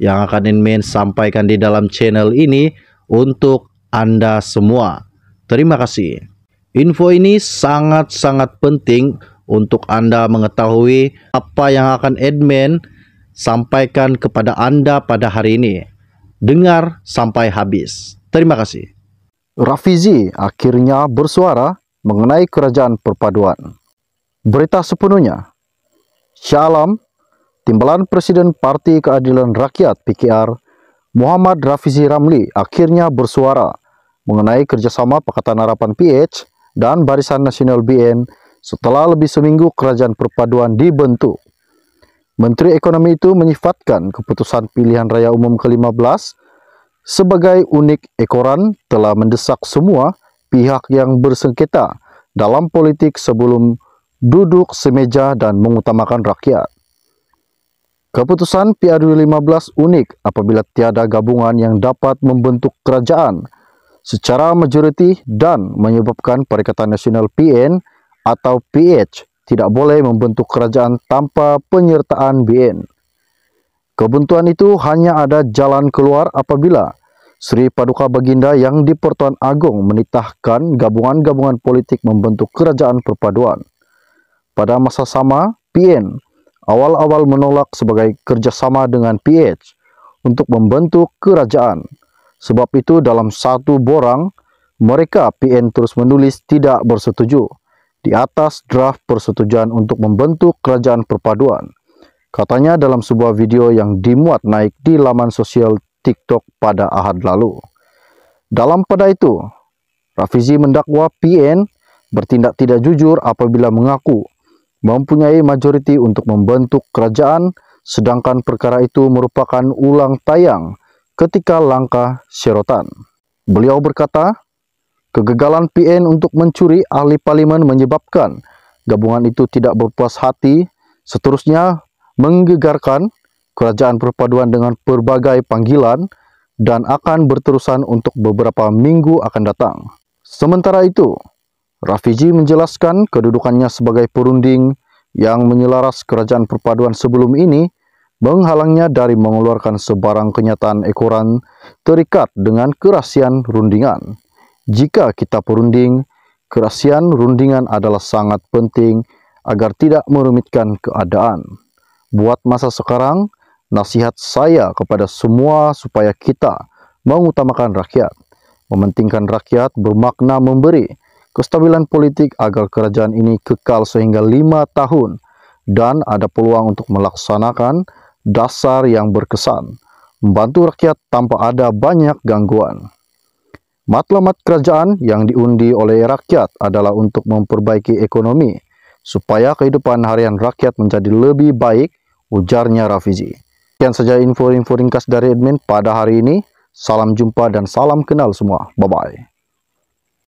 yang akan Inmin sampaikan di dalam channel ini untuk Anda semua. Terima kasih. Info ini sangat-sangat penting untuk Anda mengetahui apa yang akan admin sampaikan kepada Anda pada hari ini. Dengar sampai habis. Terima kasih. Rafizi akhirnya bersuara mengenai kerajaan perpaduan. Berita sepenuhnya. Shalom Timbalan Presiden Parti Keadilan Rakyat PKR, Muhammad Rafizi Ramli akhirnya bersuara mengenai kerjasama Pakatan Harapan PH dan Barisan Nasional BN setelah lebih seminggu kerajaan perpaduan dibentuk. Menteri Ekonomi itu menyifatkan keputusan pilihan raya umum ke-15 sebagai unik ekoran telah mendesak semua pihak yang bersengketa dalam politik sebelum duduk semeja dan mengutamakan rakyat. Keputusan PRU 15 unik apabila tiada gabungan yang dapat membentuk kerajaan secara majoriti dan menyebabkan Perikatan Nasional PN atau PH tidak boleh membentuk kerajaan tanpa penyertaan BN. Kebuntuan itu hanya ada jalan keluar apabila Sri Paduka Baginda yang di Pertuan Agung menitahkan gabungan-gabungan politik membentuk kerajaan perpaduan. Pada masa sama, PN awal-awal menolak sebagai kerjasama dengan PH untuk membentuk kerajaan. Sebab itu dalam satu borang, mereka PN terus menulis tidak bersetuju di atas draft persetujuan untuk membentuk kerajaan perpaduan. Katanya dalam sebuah video yang dimuat naik di laman sosial TikTok pada ahad lalu. Dalam pada itu, Rafizi mendakwa PN bertindak tidak jujur apabila mengaku mempunyai majoriti untuk membentuk kerajaan, sedangkan perkara itu merupakan ulang tayang ketika langkah Sherotan. Beliau berkata, kegagalan PN untuk mencuri ahli parlimen menyebabkan gabungan itu tidak berpuas hati, seterusnya menggegarkan kerajaan perpaduan dengan berbagai panggilan dan akan berterusan untuk beberapa minggu akan datang. Sementara itu, Rafiji menjelaskan kedudukannya sebagai perunding yang menyelaras kerajaan perpaduan sebelum ini menghalangnya dari mengeluarkan sebarang kenyataan ekoran terikat dengan kerahsian rundingan. Jika kita perunding, kerahsian rundingan adalah sangat penting agar tidak merumitkan keadaan. Buat masa sekarang, nasihat saya kepada semua supaya kita mengutamakan rakyat. Mementingkan rakyat bermakna memberi, Kestabilan politik agar kerajaan ini kekal sehingga lima tahun dan ada peluang untuk melaksanakan dasar yang berkesan, membantu rakyat tanpa ada banyak gangguan. Matlamat kerajaan yang diundi oleh rakyat adalah untuk memperbaiki ekonomi, supaya kehidupan harian rakyat menjadi lebih baik, ujarnya Rafizi. Sekian saja info-info ringkas dari admin pada hari ini. Salam jumpa dan salam kenal semua. Bye-bye.